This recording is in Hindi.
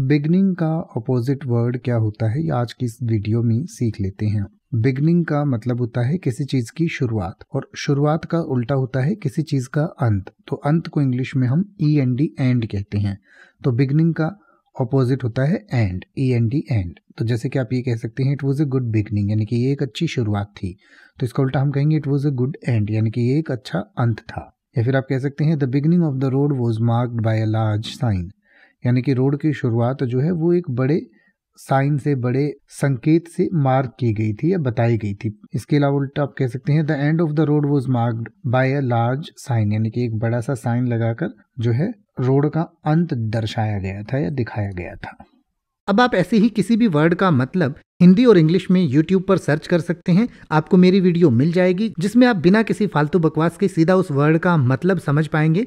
बिगनिंग का अपोजिट वर्ड क्या होता है ये आज की इस वीडियो में सीख लेते हैं बिगनिंग का मतलब होता है किसी चीज की शुरुआत और शुरुआत का उल्टा होता है किसी चीज का अंत तो अंत को इंग्लिश में हम ई एन डी एंड कहते हैं तो बिगनिंग का अपोजिट होता है end E N D and तो जैसे कि आप ये कह सकते हैं it was a good beginning यानी कि ये एक अच्छी शुरुआत थी तो इसका उल्टा हम कहेंगे it was a good end यानी कि ये एक अच्छा अंत था या फिर आप कह सकते हैं the beginning of the road was marked by a large sign यानी कि रोड की शुरुआत जो है वो एक बड़े साइन से बड़े संकेत से मार्क की गई थी या बताई गई थी इसके अलावा उल्टा आप कह सकते हैं the end of the road was marked by a large sign यानी कि एक बड़ा सा साइन लगाकर जो है रोड का अंत दर्शाया गया था या दिखाया गया था अब आप ऐसे ही किसी भी वर्ड का मतलब हिंदी और इंग्लिश में यूट्यूब पर सर्च कर सकते हैं आपको मेरी वीडियो मिल जाएगी जिसमें आप बिना किसी फालतू बकवास के सीधा उस वर्ड का मतलब समझ पाएंगे